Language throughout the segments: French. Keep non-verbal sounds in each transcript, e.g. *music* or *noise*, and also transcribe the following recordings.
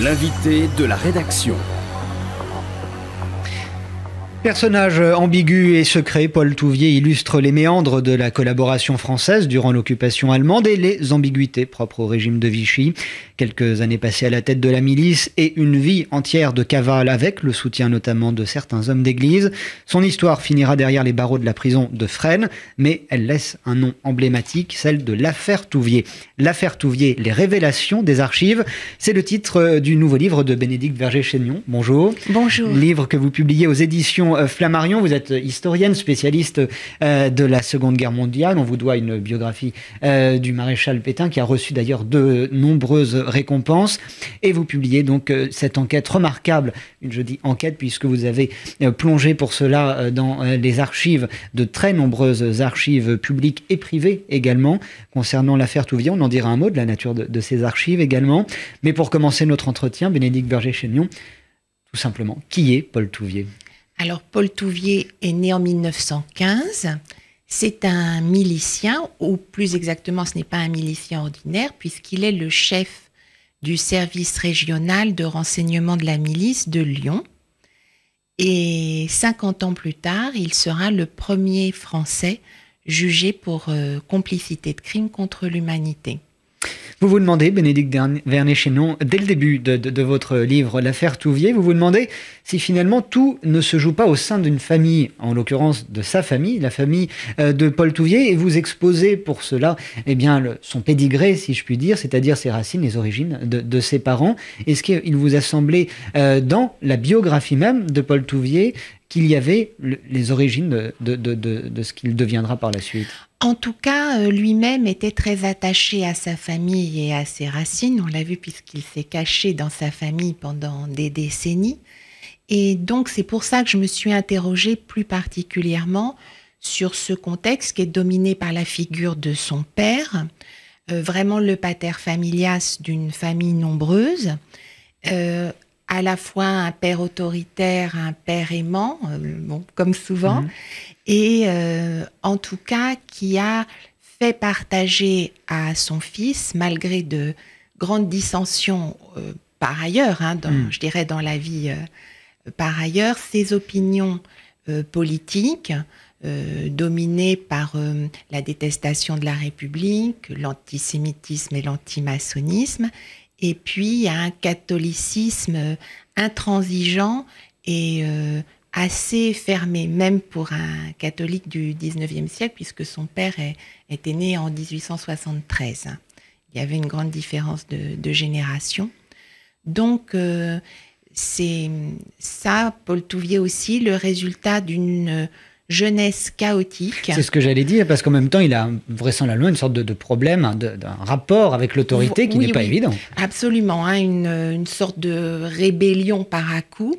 L'invité de la rédaction. Personnage ambigu et secret, Paul Touvier illustre les méandres de la collaboration française durant l'occupation allemande et les ambiguïtés propres au régime de Vichy quelques années passées à la tête de la milice et une vie entière de cavale avec le soutien notamment de certains hommes d'église. Son histoire finira derrière les barreaux de la prison de Fresnes, mais elle laisse un nom emblématique, celle de l'affaire Touvier. L'affaire Touvier, les révélations des archives, c'est le titre euh, du nouveau livre de Bénédicte Verger-Chaignon. Bonjour. Bonjour. Livre que vous publiez aux éditions euh, Flammarion. Vous êtes euh, historienne, spécialiste de la Seconde Guerre mondiale. On vous doit une biographie du maréchal Pétain qui a reçu d'ailleurs de nombreuses récompense. Et vous publiez donc euh, cette enquête remarquable, une jeudi enquête puisque vous avez euh, plongé pour cela euh, dans les archives, de très nombreuses archives publiques et privées également, concernant l'affaire Touvier. On en dira un mot de la nature de, ces archives également. Mais pour commencer notre entretien, Bénédicte Berger-Chénion, tout simplement, qui est Paul Touvier Alors, Paul Touvier est né en 1915. C'est un milicien, ou plus exactement, ce n'est pas un milicien ordinaire, puisqu'il est le chef du service régional de renseignement de la milice de Lyon. Et 50 ans plus tard, il sera le premier Français jugé pour euh, complicité de crime contre l'humanité. Vous vous demandez, Bénédicte Vernet Chénon, dès le début de, votre livre L'affaire Touvier, vous vous demandez si finalement tout ne se joue pas au sein d'une famille, en l'occurrence de sa famille, la famille euh, de Paul Touvier, et vous exposez pour cela eh bien, son pédigré, si je puis dire, c'est-à-dire ses racines, les origines de, ses parents. Est-ce qu'il vous a semblé, euh, dans la biographie même de Paul Touvier, qu'il y avait les origines de, ce qu'il deviendra par la suite En tout cas, euh, lui-même était très attaché à sa famille et à ses racines. On l'a vu puisqu'il s'est caché dans sa famille pendant des décennies. Et donc, c'est pour ça que je me suis interrogée plus particulièrement sur ce contexte qui est dominé par la figure de son père, euh, vraiment le pater familias d'une famille nombreuse. Euh, à la fois un père autoritaire, un père aimant, euh, comme souvent, mhm. et euh, en tout cas qui a fait partager à son fils, malgré de grandes dissensions euh, par ailleurs, hein, mhm. je dirais dans la vie par ailleurs, ses opinions politiques. dominées par la détestation de la République, l'antisémitisme et l'antimaçonnisme, et puis il y a un catholicisme euh, intransigeant et euh, assez fermé, même pour un catholique du 19e siècle, puisque son père était né en 1873. Il y avait une grande différence de, génération. Donc, euh, c'est ça, Paul Touvier aussi, le résultat d'une jeunesse chaotique. C'est ce que j'allais dire, parce qu'en même temps, il a vraisemblablement une sorte de, problème, hein, d'un rapport avec l'autorité qui n'est pas évident. Absolument, hein, une, sorte de rébellion par à-coup,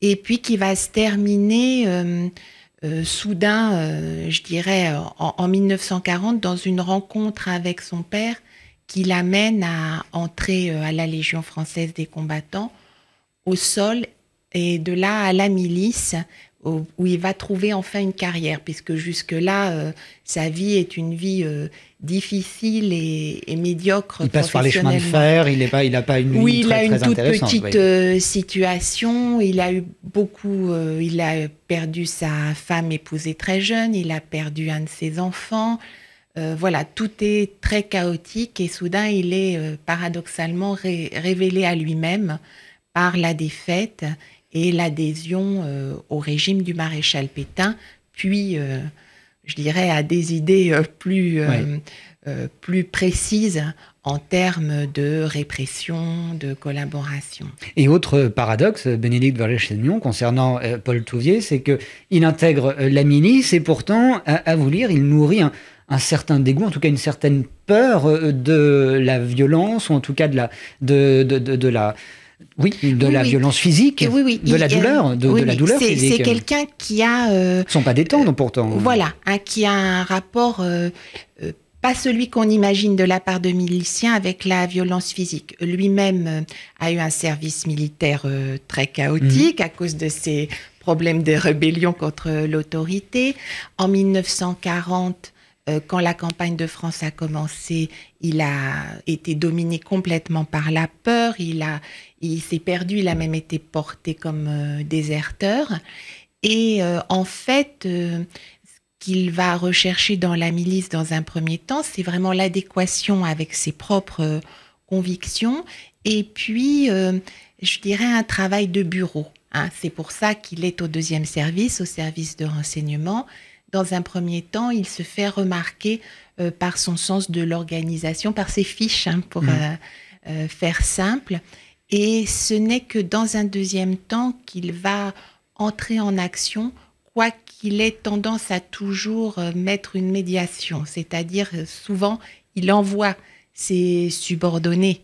et puis qui va se terminer euh, euh, soudain, euh, je dirais, en, en, 1940, dans une rencontre avec son père qui l'amène à entrer à la Légion française des combattants, au sol, et de là à la milice, où il va trouver enfin une carrière, puisque jusque-là, euh, sa vie est une vie euh, difficile et, et, médiocre. Il passe par les chemins de fer, il n'a pas, une vie une Oui, il a une toute petite euh, situation, il a eu beaucoup, il a perdu sa femme épousée très jeune, il a perdu un de ses enfants. voilà, tout est très chaotique et soudain, il est paradoxalement révélé à lui-même par la défaite et l'adhésion euh, au régime du maréchal Pétain, puis, euh, je dirais, à des idées euh, plus, plus précises en termes de répression, de collaboration. Et autre paradoxe, Bénédicte Verlet-Chaignon, concernant Paul Touvier, c'est qu'il intègre la milice et pourtant, à, vous lire, il nourrit un, certain dégoût, en tout cas une certaine peur de la violence, ou en tout cas de la... de, de, de la oui, de la violence physique, de la douleur, de, la douleur C'est quelqu'un qui a. Euh, Ils ne sont pas détendus euh, pourtant. Voilà, hein, qui a un rapport euh, pas celui qu'on imagine de la part de miliciens avec la violence physique. Lui-même a eu un service militaire très chaotique mmh. à cause de ses problèmes de rébellion contre l'autorité. En 1940, euh, quand la campagne de France a commencé, il a été dominé complètement par la peur, il, a, il s'est perdu, il a même été porté comme euh, déserteur. Et euh, en fait, ce qu'il va rechercher dans la milice dans un premier temps, c'est vraiment l'adéquation avec ses propres convictions et puis, je dirais, un travail de bureau. Hein. C'est pour ça qu'il est au deuxième service, au service de renseignement dans un premier temps, il se fait remarquer euh, par son sens de l'organisation, par ses fiches, hein, pour mmh. euh, euh, faire simple. Et ce n'est que dans un deuxième temps qu'il va entrer en action, quoiqu'il ait tendance à toujours mettre une médiation, c'est-à-dire souvent il envoie ses subordonnés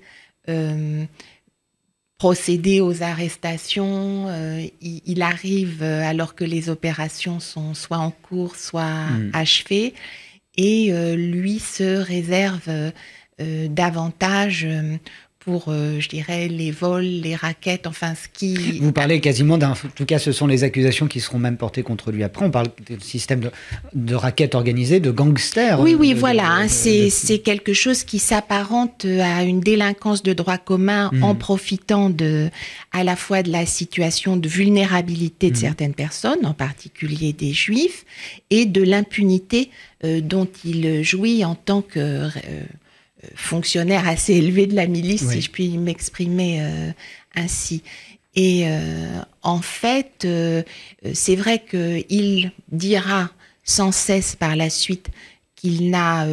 procéder aux arrestations. Euh, il, arrive euh, alors que les opérations sont soit en cours, soit mm. achevées. Et euh, lui se réserve davantage pour, euh, je dirais, les vols, les raquettes, enfin ce qui... Vous parlez quasiment d'un... En tout cas, ce sont les accusations qui seront même portées contre lui après. On parle du système de, raquettes organisées, de gangsters. Oui, oui, voilà. Hein, c'est quelque chose qui s'apparente à une délinquance de droit commun en hmm. profitant de, à la fois de la situation de vulnérabilité de hmm. certaines personnes, en particulier des juifs, et de l'impunité euh, dont il jouit en tant que... Euh, fonctionnaire assez élevé de la milice, si je puis m'exprimer euh, ainsi. Et euh, en fait, euh, c'est vrai qu'il dira sans cesse par la suite qu'il n'a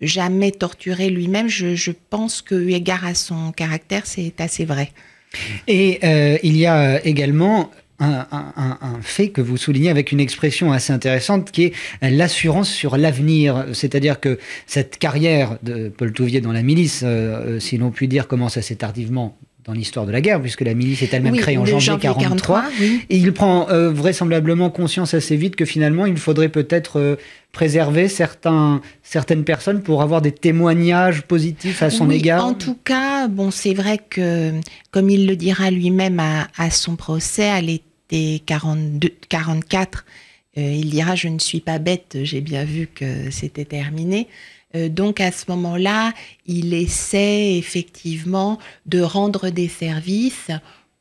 jamais torturé lui-même. Je, pense que, égard à son caractère, c'est assez vrai. Et il y a également un, fait que vous soulignez avec une expression assez intéressante qui est l'assurance sur l'avenir. C'est-à-dire que cette carrière de Paul Touvier dans la milice, euh, euh, si l'on peut dire, commence assez tardivement dans l'histoire de la guerre, puisque la milice est elle-même créée en janvier 1943. Et il prend euh, vraisemblablement conscience assez vite que finalement, il faudrait peut-être euh, préserver certains, certaines personnes pour avoir des témoignages positifs à son égard. En tout cas, bon, c'est vrai que, comme il le dira lui-même à, son procès, à l'été 1944, euh, il dira Je ne suis pas bête, j'ai bien vu que c'était terminé. Euh, donc à ce moment-là, il essaie effectivement de rendre des services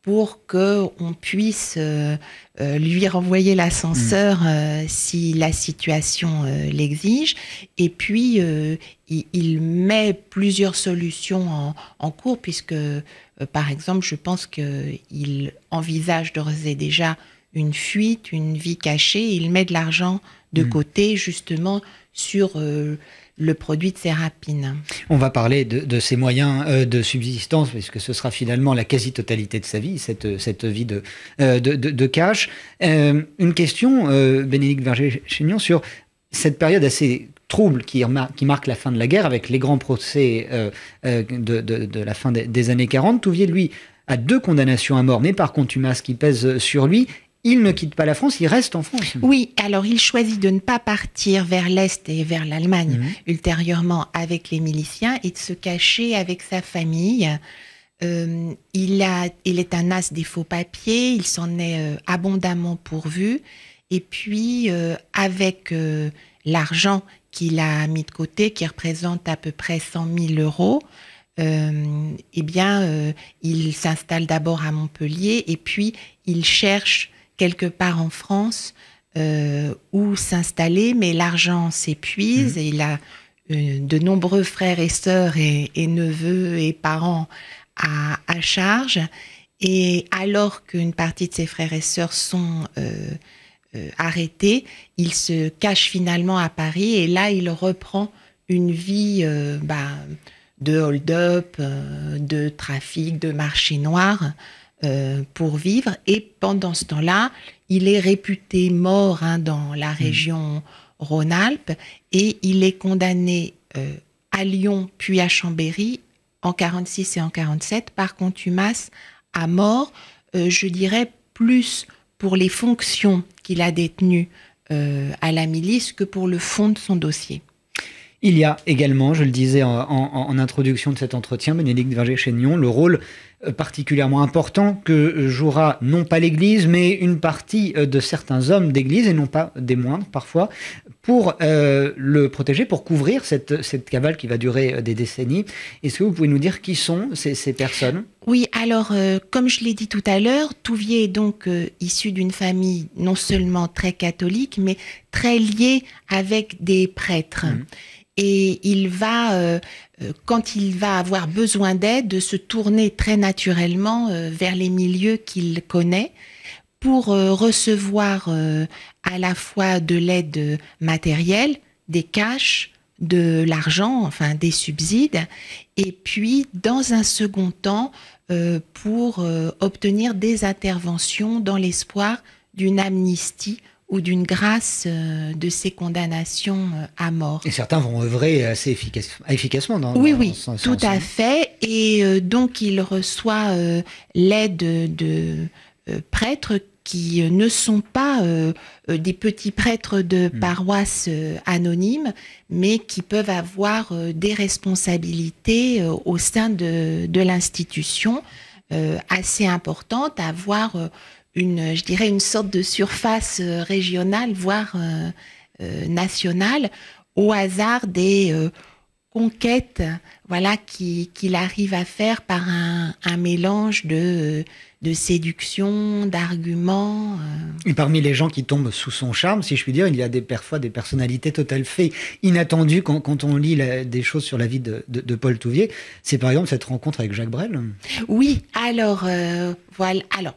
pour que on puisse euh, euh, lui renvoyer l'ascenseur mm. si la situation l'exige. Et puis il, met plusieurs solutions en, cours puisque, par exemple, je pense qu'il envisage d'ores et déjà une fuite, une vie cachée. Il met de l'argent de mm. côté justement sur le produit de ses rapines. On va parler de, ses moyens euh, de subsistance, puisque ce sera finalement la quasi-totalité de sa vie, cette, cette vie de, euh, de, cash. Euh, une question, Bénédicte Verger-Chignon, sur cette période assez trouble qui, marque la fin de la guerre, avec les grands procès de, la fin des, années 40. Touvier, lui, a deux condamnations à mort, mais par contumace qui pèse sur lui il ne quitte pas la France, il reste en France. Oui, alors il choisit de ne pas partir vers l'Est et vers l'Allemagne mhm. ultérieurement avec les miliciens et de se cacher avec sa famille. Euh, il, a, il est un as des faux papiers, il s'en est euh, abondamment pourvu. Et puis, euh, avec l'argent qu'il a mis de côté, qui représente à peu près 100 000 euros, eh bien, il s'installe d'abord à Montpellier et puis il cherche quelque part en France euh, où s'installer, mais l'argent s'épuise mhm. et il a euh, de nombreux frères et sœurs et, neveux et parents à, charge. Et alors qu'une partie de ses frères et sœurs sont euh, arrêtés, il se cache finalement à Paris et là il reprend une vie bah, de hold-up, de trafic, de marché noir. Euh, pour vivre. Et pendant ce temps-là, il est réputé mort hein, dans la mm. région Rhône-Alpes et il est condamné euh, à Lyon puis à Chambéry en 46 et en 47 par contumace à mort, euh, je dirais plus pour les fonctions qu'il a détenues à la milice que pour le fond de son dossier. Il y a également, je le disais en, introduction de cet entretien, Bénédicte Verger-Chaignon, le rôle particulièrement important que jouera non pas l'Église, mais une partie euh, de certains hommes d'Église, et non pas des moindres parfois, pour euh, le protéger, pour couvrir cette, cavale qui va durer euh, des décennies. Est-ce que vous pouvez nous dire qui sont ces, personnes Oui, alors comme je l'ai dit tout à l'heure, Touvier est donc issu d'une famille non seulement très catholique, mais très liée avec des prêtres. Mmh et il va, euh, euh, quand il va avoir besoin d'aide, de se tourner très naturellement euh, vers les milieux qu'il connaît pour recevoir à la fois de l'aide matérielle, des caches, de l'argent, enfin des subsides, et puis dans un second temps pour obtenir des interventions dans l'espoir d'une amnistie ou d'une grâce euh, de ces condamnations euh, à mort. Et certains vont œuvrer assez efficace, efficacement dans Oui, dans, oui, oui, tout à fait. Et euh, donc il reçoit l'aide de prêtres qui ne sont pas des petits prêtres de hmm. paroisse anonyme anonymes, mais qui peuvent avoir des responsabilités au sein de, de l'institution assez importantes, avoir une, je dirais, une sorte de surface euh, régionale, voire euh, euh, nationale, au hasard des conquête voilà qu'il arrive à faire par un, mélange de, séduction, d'arguments. Euh. Et parmi les gens qui tombent sous son charme, si je puis dire, il y a des, parfois des personnalités totales faites inattendues quand, on lit des choses sur la vie de, Paul Touvier. C'est par exemple cette rencontre avec Jacques Brel. Oui, alors euh, voilà. Alors,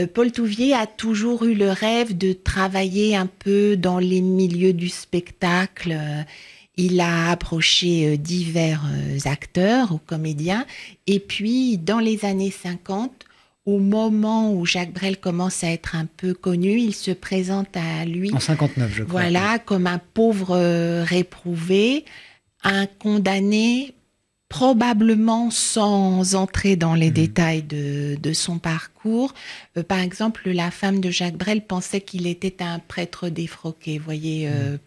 euh, Paul Touvier a toujours eu le rêve de travailler un peu dans les milieux du spectacle. Il a approché euh, divers euh, acteurs ou comédiens. Et puis, dans les années 50, au moment où Jacques Brel commence à être un peu connu, il se présente à lui. En 59, je crois. Voilà, comme un pauvre euh, réprouvé, un condamné, probablement sans entrer dans les mmh. détails de, son parcours. par exemple, la femme de Jacques Brel pensait qu'il était un prêtre défroqué, voyez, mmh.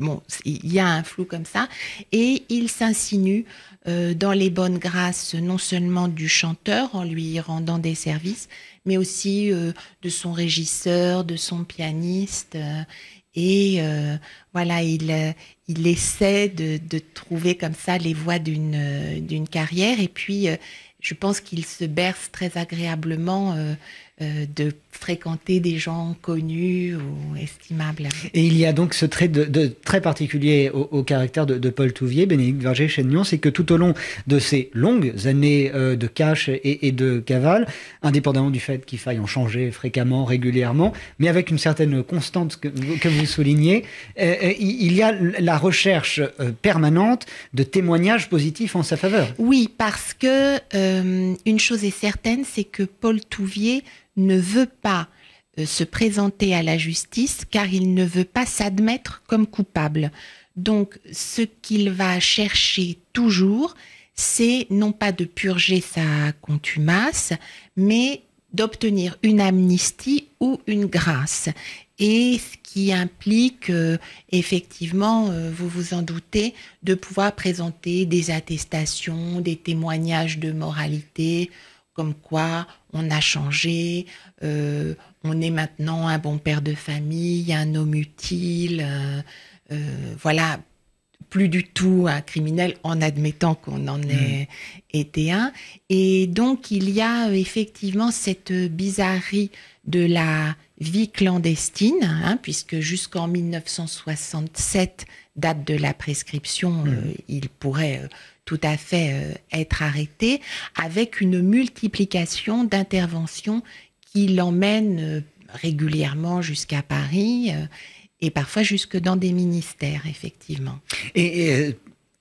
Bon, il y a un flou comme ça. Et il s'insinue euh, dans les bonnes grâces, non seulement du chanteur en lui rendant des services, mais aussi euh, de son régisseur, de son pianiste. Euh, et voilà, il, il essaie de, de, trouver comme ça les voies d'une carrière. Et puis, je pense qu'il se berce très agréablement euh, de fréquenter des gens connus ou estimables. Et il y a donc ce trait de, très particulier au, caractère de, Paul Touvier, Bénédicte verger chagnon c'est que tout au long de ces longues années euh, de cache et, de cavale, indépendamment du fait qu'il faille en changer fréquemment, régulièrement, mais avec une certaine constante que, vous soulignez, euh, il y a la recherche permanente de témoignages positifs en sa faveur. Oui, parce que une chose est certaine, c'est que Paul Touvier ne veut pas euh, se présenter à la justice car il ne veut pas s'admettre comme coupable. Donc ce qu'il va chercher toujours, c'est non pas de purger sa contumace, mais d'obtenir une amnistie ou une grâce. Et ce qui implique euh, effectivement, euh, vous vous en doutez, de pouvoir présenter des attestations, des témoignages de moralité, comme quoi on a changé, euh, on est maintenant un bon père de famille, un homme utile, euh, euh, voilà, plus du tout un criminel en admettant qu'on en mmh. ait été un. Et donc il y a effectivement cette bizarrerie de la vie clandestine, hein, puisque jusqu'en 1967, date de la prescription, mmh. euh, il pourrait euh, tout à fait euh, être arrêté, avec une multiplication d'interventions qui l'emmènent régulièrement jusqu'à Paris et parfois jusque dans des ministères, effectivement. et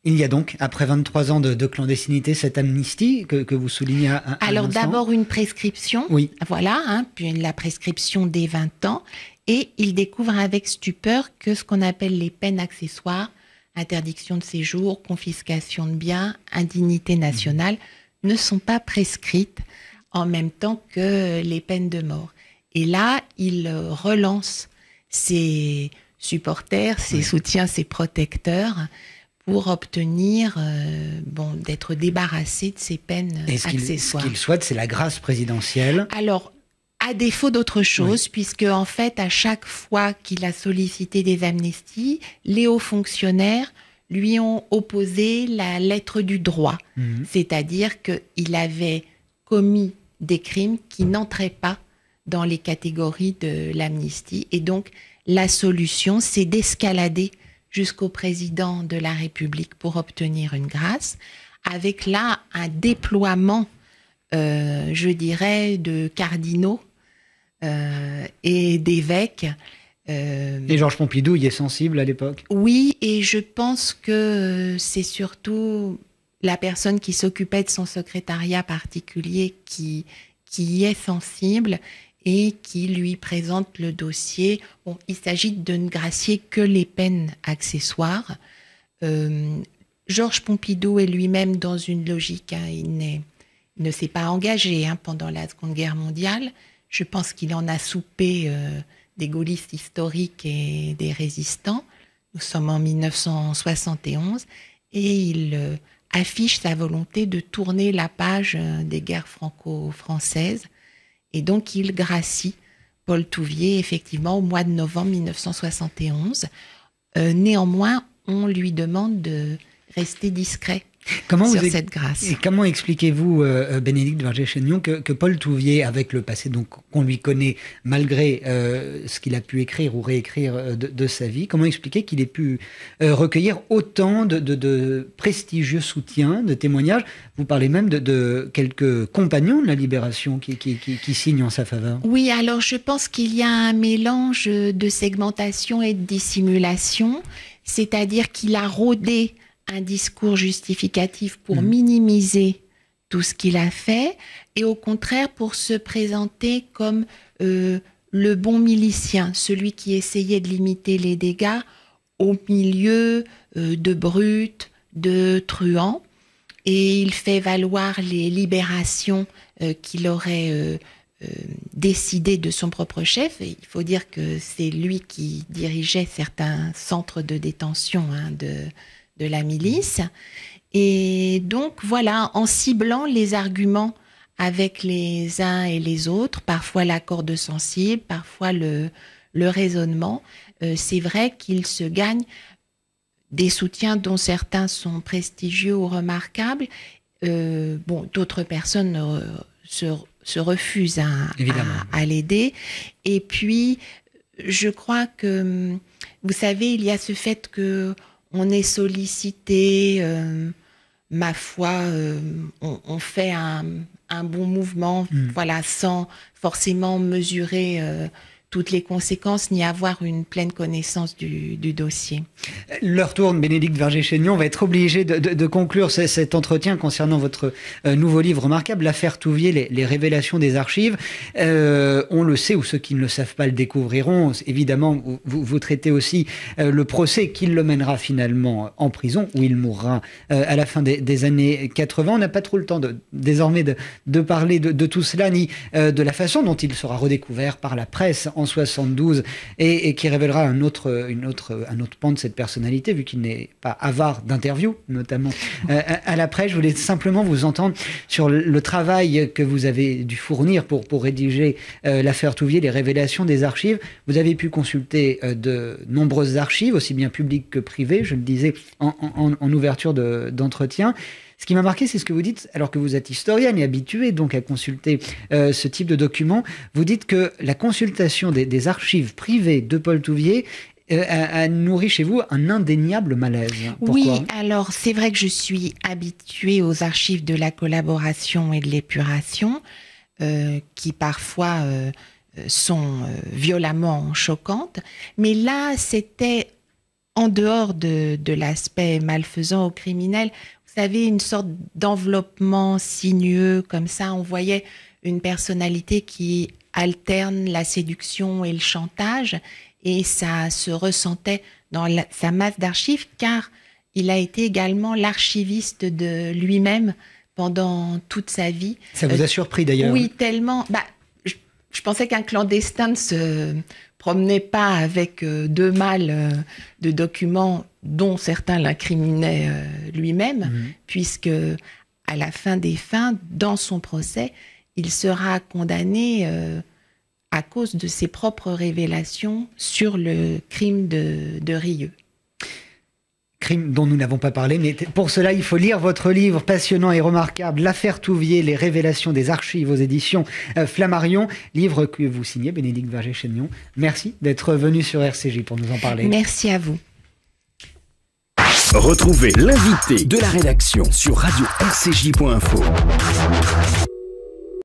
il y a donc, après 23 ans de, clandestinité, cette amnistie que, vous soulignez à, à Alors d'abord une prescription, oui. voilà, hein, puis la prescription des 20 ans, et il découvre avec stupeur que ce qu'on appelle les peines accessoires, interdiction de séjour, confiscation de biens, indignité nationale, mmh. ne sont pas prescrites en même temps que les peines de mort. Et là, il euh, relance ses supporters, ses soutiens, ses protecteurs, pour obtenir euh, bon, d'être débarrassé de ces peines accessoires. ce qu'il souhaite, c'est la grâce présidentielle. Alors, à défaut d'autre chose, puisque en fait, à chaque fois qu'il a sollicité des amnesties, les hauts fonctionnaires lui ont opposé la lettre du droit, mhm. c'est-à-dire qu'il avait commis des crimes qui n'entraient pas dans les catégories de l'amnistie. Et donc, la solution, c'est d'escalader jusqu'au président de la République pour obtenir une grâce, avec là un déploiement, euh, je dirais, de cardinaux euh, et d'évêques. Euh, et Georges Pompidou y est sensible à l'époque Oui, et je pense que c'est surtout la personne qui s'occupait de son secrétariat particulier qui, qui y est sensible qui lui présente le dossier. il s'agit de ne gracier que les peines accessoires. Euh, Georges Pompidou est lui-même dans une logique, hein, il, ne s'est pas engagé hein, pendant la Seconde Guerre mondiale. Je pense qu'il en a soupé euh, des gaullistes historiques et des résistants. Nous sommes en 1971 et il euh, affiche sa volonté de tourner la page des guerres franco-françaises et donc, il gracie Paul Touvier, effectivement, au mois de novembre 1971. Euh, néanmoins, on lui demande de rester discret Comment cette grâce. Et comment expliquez-vous, euh, euh, Bénédicte de chénion que, que, Paul Touvier, avec le passé qu'on lui connaît, malgré euh, ce qu'il a pu écrire ou réécrire de, sa vie, comment expliquer qu'il ait pu recueillir autant de, prestigieux soutiens, de témoignages Vous parlez même de, quelques compagnons de la Libération qui, qui signent en sa faveur. Oui, alors je pense qu'il y a un mélange de segmentation et de dissimulation, c'est-à-dire qu'il a rodé un discours justificatif pour mm. minimiser tout ce qu'il a fait et au contraire pour se présenter comme euh, le bon milicien, celui qui essayait de limiter les dégâts au milieu euh, de brutes, de truands. Et il fait valoir les libérations euh, qu'il aurait décidées de son propre chef. il faut dire que c'est lui qui dirigeait certains centres de détention hein, de, de la milice. Et donc voilà, en ciblant les arguments avec les uns et les autres, parfois l'accord de sensible, parfois le, raisonnement, euh, c'est vrai qu'il se gagne des soutiens dont certains sont prestigieux ou remarquables. Euh, bon, d'autres personnes euh, se, refusent à l'aider. Et puis, je crois que, vous savez, il y a ce fait que on est sollicité, euh, ma foi, euh, on, fait un, bon mouvement, mm. voilà, sans forcément mesurer euh, toutes les conséquences ni avoir une pleine connaissance du, dossier. L'heure tourne, Bénédicte Verger-Chaignon va être obligé de, conclure cet entretien concernant votre euh, nouveau livre remarquable, L'affaire Touvier, les, les, révélations des archives. Euh, on le sait, ou ceux qui ne le savent pas le découvriront. Évidemment, vous, traitez aussi euh, le procès qui le mènera finalement en prison, où il mourra à la fin des, années 80. On n'a pas trop le temps de, désormais de, parler de, tout cela, ni de la façon dont il sera redécouvert par la presse en 72 et, qui révélera un autre, une autre, un autre pan de cette personnalité, vu qu'il n'est pas avare d'interviews, notamment. *laughs* Euh, à, l'après, je voulais simplement vous entendre sur le, travail que vous avez dû fournir pour, pour rédiger euh, l'affaire Touvier, les révélations des archives. Vous avez pu consulter euh, de nombreuses archives, aussi bien publiques que privées, je le disais en, ouverture d'entretien. Ce qui m'a marqué, c'est ce que vous dites, alors que vous êtes historienne et habituée donc à consulter euh, ce type de documents, vous dites que la consultation des, archives privées de Paul Touvier euh, a, nourri chez vous un indéniable malaise. oui, alors c'est vrai que je suis habituée aux archives de la collaboration et de l'épuration, euh, qui parfois sont violemment choquantes, mais là c'était en dehors de, de l'aspect malfaisant ou criminel, vous savez, une sorte d'enveloppement sinueux, comme ça, on voyait une personnalité qui alterne la séduction et le chantage, et ça se ressentait dans sa masse d'archives, car il a été également l'archiviste de lui-même pendant toute sa vie. Ça vous a surpris d'ailleurs Oui, hein tellement. Bah, je, pensais qu'un clandestin se, promenait pas avec euh, deux malles euh, de documents dont certains l'incriminaient euh, lui-même, mhm. puisque à la fin des fins, dans son procès, il sera condamné à cause de ses propres révélations sur le crime de, de Rieux crime dont nous n'avons pas parlé, mais pour cela, il faut lire votre livre passionnant et remarquable, L'affaire Touvier, les révélations des archives aux éditions euh, Flammarion, livre que vous signez, Bénédicte verger chagnon Merci d'être venu sur RCJ pour nous en parler. Merci à vous. Retrouvez l'invité de la rédaction sur radio-rcj.info.